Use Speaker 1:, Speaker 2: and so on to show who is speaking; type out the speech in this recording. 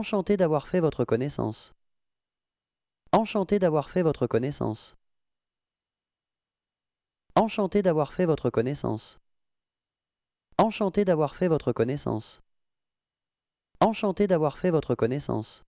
Speaker 1: Enchanté d'avoir fait votre connaissance. Enchanté d'avoir fait votre connaissance. Enchanté d'avoir fait votre connaissance. Enchanté d'avoir fait votre connaissance. Enchanté d'avoir fait votre connaissance.